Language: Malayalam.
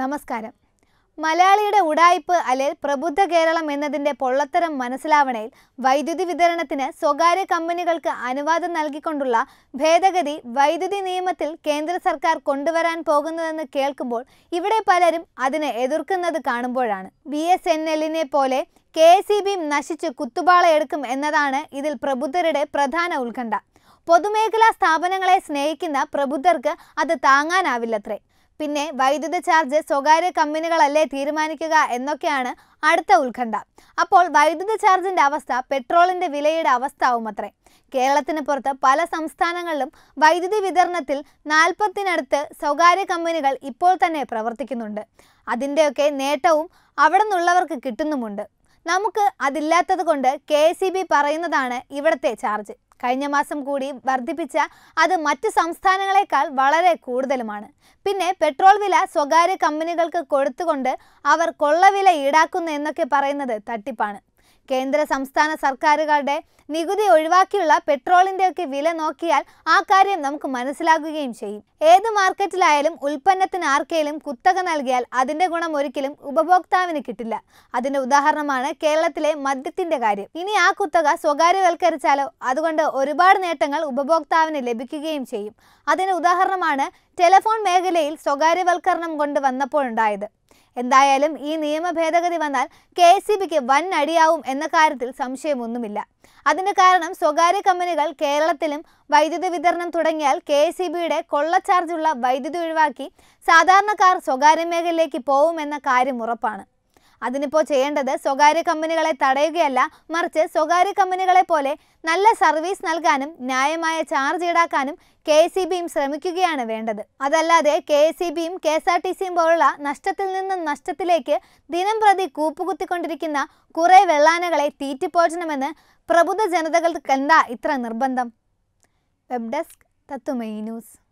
നമസ്കാരം മലയാളിയുടെ ഉടായ്പ് അല്ലെ പ്രബുദ്ധ കേരളം എന്നതിൻ്റെ പൊള്ളത്തരം മനസ്സിലാവണയിൽ വൈദ്യുതി വിതരണത്തിന് സ്വകാര്യ കമ്പനികൾക്ക് അനുവാദം നൽകിക്കൊണ്ടുള്ള ഭേദഗതി വൈദ്യുതി നിയമത്തിൽ കേന്ദ്ര സർക്കാർ കൊണ്ടുവരാൻ പോകുന്നതെന്ന് കേൾക്കുമ്പോൾ ഇവിടെ പലരും അതിനെ എതിർക്കുന്നത് കാണുമ്പോഴാണ് ബി എസ് എൻ എല്ലിനെ പോലെ കെ സി ബി നശിച്ച് കുത്തുപാളയെടുക്കും എന്നതാണ് ഇതിൽ പ്രബുദ്ധരുടെ പ്രധാന ഉത്കണ്ഠ പൊതുമേഖലാ സ്ഥാപനങ്ങളെ സ്നേഹിക്കുന്ന പ്രബുദ്ധർക്ക് അത് താങ്ങാനാവില്ലത്രേ പിന്നെ വൈദ്യുത ചാർജ് സ്വകാര്യ കമ്പനികളല്ലേ തീരുമാനിക്കുക എന്നൊക്കെയാണ് അടുത്ത ഉത്കണ്ഠ അപ്പോൾ വൈദ്യുത ചാർജിന്റെ അവസ്ഥ പെട്രോളിന്റെ വിലയുടെ അവസ്ഥ അത്രേ കേരളത്തിന് പുറത്ത് പല സംസ്ഥാനങ്ങളിലും വൈദ്യുതി വിതരണത്തിൽ നാൽപ്പത്തിനടുത്ത് സ്വകാര്യ കമ്പനികൾ ഇപ്പോൾ തന്നെ പ്രവർത്തിക്കുന്നുണ്ട് അതിൻ്റെയൊക്കെ നേട്ടവും അവിടെ നിന്നുള്ളവർക്ക് കിട്ടുന്നുമുണ്ട് നമുക്ക് അതില്ലാത്തത് കൊണ്ട് കെ പറയുന്നതാണ് ഇവിടുത്തെ ചാർജ് കഴിഞ്ഞ മാസം കൂടി വർദ്ധിപ്പിച്ച അത് മറ്റ് സംസ്ഥാനങ്ങളെക്കാൾ വളരെ കൂടുതലുമാണ് പിന്നെ പെട്രോൾ വില സ്വകാര്യ കമ്പനികൾക്ക് കൊടുത്തുകൊണ്ട് അവർ കൊള്ളവില ഈടാക്കുന്നു എന്നൊക്കെ പറയുന്നത് തട്ടിപ്പാണ് കേന്ദ്ര സംസ്ഥാന സർക്കാരുകളുടെ നികുതി ഒഴിവാക്കിയുള്ള ഒക്കെ വില നോക്കിയാൽ ആ കാര്യം നമുക്ക് മനസ്സിലാകുകയും ചെയ്യും ഏത് മാർക്കറ്റിലായാലും ഉൽപ്പന്നത്തിന് ആർക്കെങ്കിലും കുത്തക നൽകിയാൽ അതിൻ്റെ ഗുണം ഒരിക്കലും ഉപഭോക്താവിന് കിട്ടില്ല അതിൻ്റെ ഉദാഹരണമാണ് കേരളത്തിലെ മദ്യത്തിൻ്റെ കാര്യം ഇനി ആ കുത്തക സ്വകാര്യവൽക്കരിച്ചാലോ അതുകൊണ്ട് ഒരുപാട് നേട്ടങ്ങൾ ഉപഭോക്താവിന് ലഭിക്കുകയും ചെയ്യും അതിന് ഉദാഹരണമാണ് ടെലഫോൺ മേഖലയിൽ സ്വകാര്യവൽക്കരണം കൊണ്ട് വന്നപ്പോഴുണ്ടായത് എന്തായാലും ഈ നിയമ ഭേദഗതി വന്നാൽ കെ എസ് സി ബിക്ക് വൻ അടിയാവും എന്ന കാര്യത്തിൽ സംശയമൊന്നുമില്ല അതിന് കാരണം സ്വകാര്യ കമ്പനികൾ കേരളത്തിലും വൈദ്യുതി വിതരണം തുടങ്ങിയാൽ കെ എസ് സി ബിയുടെ കൊള്ള ചാർജുള്ള വൈദ്യുതി ഒഴിവാക്കി സാധാരണക്കാർ സ്വകാര്യ മേഖലയിലേക്ക് പോകുമെന്ന കാര്യം ഉറപ്പാണ് അതിനിപ്പോൾ ചെയ്യേണ്ടത് സ്വകാര്യ കമ്പനികളെ തടയുകയല്ല മറിച്ച് സ്വകാര്യ കമ്പനികളെ പോലെ നല്ല സർവീസ് നൽകാനും ന്യായമായ ചാർജ് ഈടാക്കാനും കെ എസ് സി ബിയും ശ്രമിക്കുകയാണ് വേണ്ടത് അതല്ലാതെ കെ എസ് സി ബിയും കെ എസ് ആർ ടി സിയും പോലുള്ള നഷ്ടത്തിൽ നിന്നും നഷ്ടത്തിലേക്ക് ദിനം പ്രതി കൂപ്പുകുത്തിക്കൊണ്ടിരിക്കുന്ന കുറെ വെള്ളാനകളെ തീറ്റിപ്പോറ്റണമെന്ന് പ്രബുദ്ധ ജനതകൾക്ക് എന്താ ഇത്ര നിർബന്ധം വെബ് ഡെസ്ക് തത്തുമൈ ന്യൂസ്